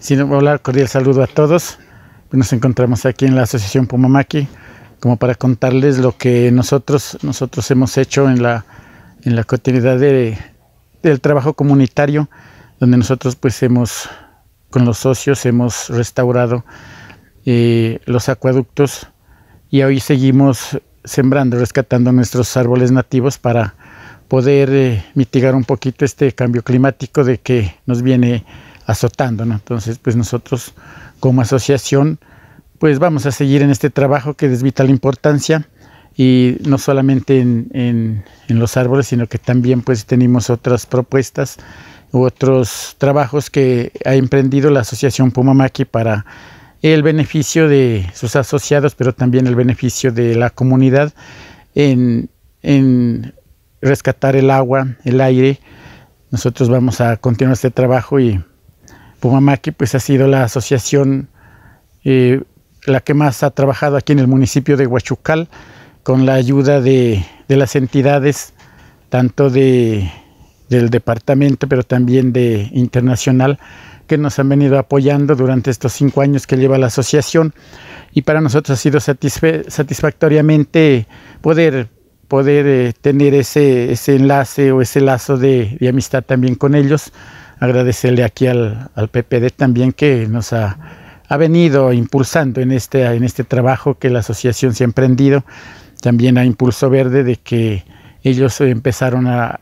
Sin hablar, cordial saludo a todos. Nos encontramos aquí en la Asociación Pumamaki como para contarles lo que nosotros, nosotros hemos hecho en la, en la continuidad del trabajo comunitario, donde nosotros pues hemos, con los socios, hemos restaurado eh, los acueductos y hoy seguimos sembrando, rescatando nuestros árboles nativos para poder eh, mitigar un poquito este cambio climático de que nos viene ¿no? Entonces, pues nosotros como asociación, pues vamos a seguir en este trabajo que es vital importancia y no solamente en, los árboles, sino que también pues tenemos otras propuestas u otros trabajos que ha emprendido la Asociación Pumamaki para el beneficio de sus asociados, pero también el beneficio de la comunidad en rescatar el agua, el aire. Nosotros vamos a continuar este trabajo y Pumamaki pues ha sido la asociación eh, la que más ha trabajado aquí en el municipio de Huachucal con la ayuda de, las entidades tanto de, del departamento pero también de internacional que nos han venido apoyando durante estos cinco años que lleva la asociación y para nosotros ha sido satisfactoriamente poder poder eh, tener ese, ese enlace o ese lazo de, amistad también con ellos. Agradecerle aquí al, PPD también que nos ha, ha, venido impulsando en este, en este trabajo que la asociación se ha emprendido, también a Impulso Verde, de que ellos empezaron a,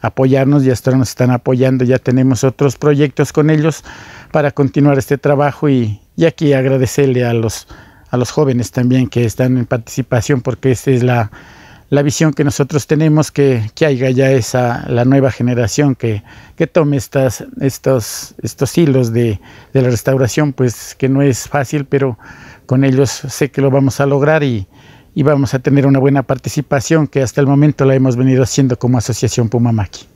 apoyarnos y hasta nos están apoyando. Ya tenemos otros proyectos con ellos para continuar este trabajo y, y aquí agradecerle a los, a los jóvenes también que están en participación porque esta es la, la visión que nosotros tenemos, que, que haya ya esa, la nueva generación que, tome estas, estos, estos hilos de, la restauración, pues que no es fácil, pero con ellos sé que lo vamos a lograr y vamos a tener una buena participación que hasta el momento la hemos venido haciendo como Asociación Pumamaki.